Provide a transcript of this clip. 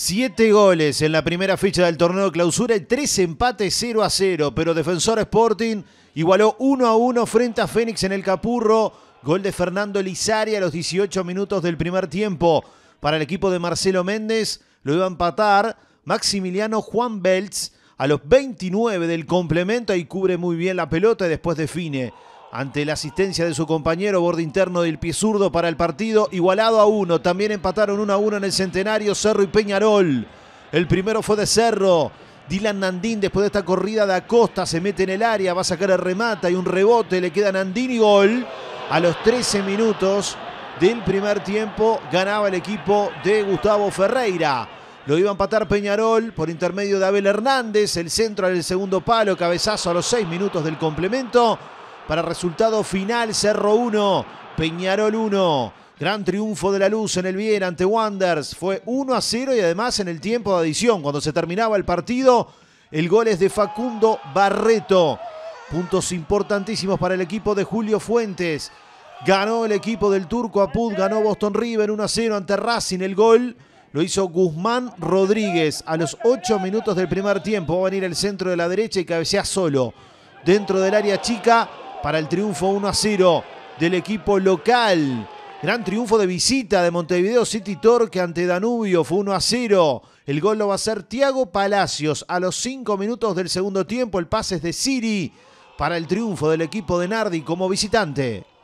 Siete goles en la primera fecha del torneo de clausura y tres empates 0 a 0, pero Defensor Sporting igualó 1 a 1 frente a Fénix en el Capurro. Gol de Fernando Lizari a los 18 minutos del primer tiempo. Para el equipo de Marcelo Méndez lo iba a empatar Maximiliano Juan Belts a los 29 del complemento y cubre muy bien la pelota y después define ante la asistencia de su compañero, borde interno del pie zurdo para el partido, igualado a uno, también empataron 1 a 1 en el centenario Cerro y Peñarol. El primero fue de Cerro, Dylan Nandín después de esta corrida de Acosta se mete en el área, va a sacar el remata y un rebote, le queda Nandín y gol. A los 13 minutos del primer tiempo ganaba el equipo de Gustavo Ferreira. Lo iba a empatar Peñarol por intermedio de Abel Hernández, el centro al segundo palo, cabezazo a los 6 minutos del complemento para resultado final. Cerro 1, Peñarol 1. Gran triunfo de la luz en el bien ante Wanders. Fue 1 a 0 y además en el tiempo de adición, cuando se terminaba el partido, el gol es de Facundo Barreto. Puntos importantísimos para el equipo de Julio Fuentes. Ganó el equipo del Turco Apud, ganó Boston River 1 a 0 ante Racing. El gol lo hizo Guzmán Rodríguez a los 8 minutos del primer tiempo. Va a venir el centro de la derecha y cabecea solo. Dentro del área chica, para el triunfo 1 a 0 del equipo local. Gran triunfo de visita de Montevideo City Torque ante Danubio, fue 1 a 0. El gol lo va a hacer Tiago Palacios a los 5 minutos del segundo tiempo. El pase es de Siri para el triunfo del equipo de Nardi como visitante.